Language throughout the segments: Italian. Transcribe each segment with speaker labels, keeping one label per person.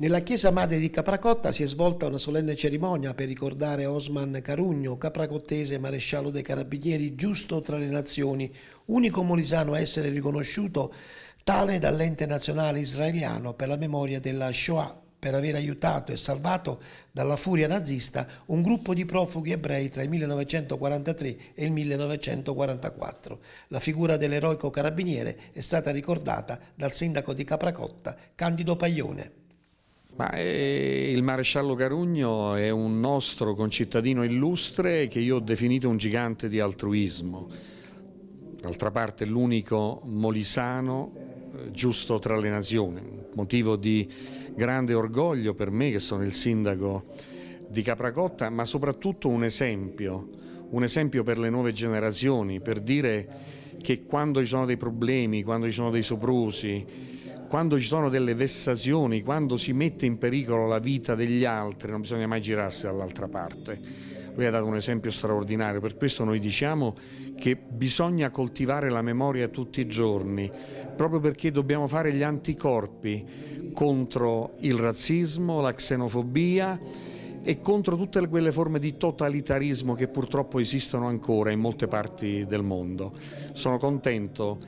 Speaker 1: Nella chiesa madre di Capracotta si è svolta una solenne cerimonia per ricordare Osman Carugno, capracottese maresciallo dei carabinieri giusto tra le nazioni, unico molisano a essere riconosciuto tale dall'ente nazionale israeliano per la memoria della Shoah per aver aiutato e salvato dalla furia nazista un gruppo di profughi ebrei tra il 1943 e il 1944. La figura dell'eroico carabiniere è stata ricordata dal sindaco di Capracotta, Candido Paglione.
Speaker 2: Ma, eh, il maresciallo Carugno è un nostro concittadino illustre che io ho definito un gigante di altruismo. D'altra parte l'unico molisano eh, giusto tra le nazioni, motivo di grande orgoglio per me che sono il sindaco di Capracotta, ma soprattutto un esempio, un esempio per le nuove generazioni, per dire che quando ci sono dei problemi, quando ci sono dei soprusi, quando ci sono delle vessazioni, quando si mette in pericolo la vita degli altri, non bisogna mai girarsi dall'altra parte. Lui ha dato un esempio straordinario, per questo noi diciamo che bisogna coltivare la memoria tutti i giorni, proprio perché dobbiamo fare gli anticorpi contro il razzismo, la xenofobia e contro tutte quelle forme di totalitarismo che purtroppo esistono ancora in molte parti del mondo. Sono contento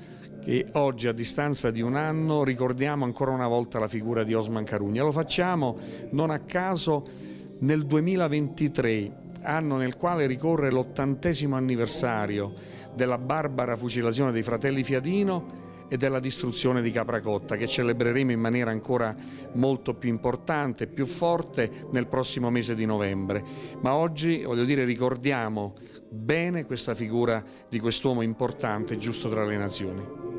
Speaker 2: che oggi a distanza di un anno ricordiamo ancora una volta la figura di Osman Carugna. Lo facciamo non a caso nel 2023, anno nel quale ricorre l'ottantesimo anniversario della barbara fucilazione dei fratelli Fiadino e della distruzione di Capracotta che celebreremo in maniera ancora molto più importante, più forte nel prossimo mese di novembre. Ma oggi, voglio dire, ricordiamo bene questa figura di quest'uomo importante giusto tra le nazioni.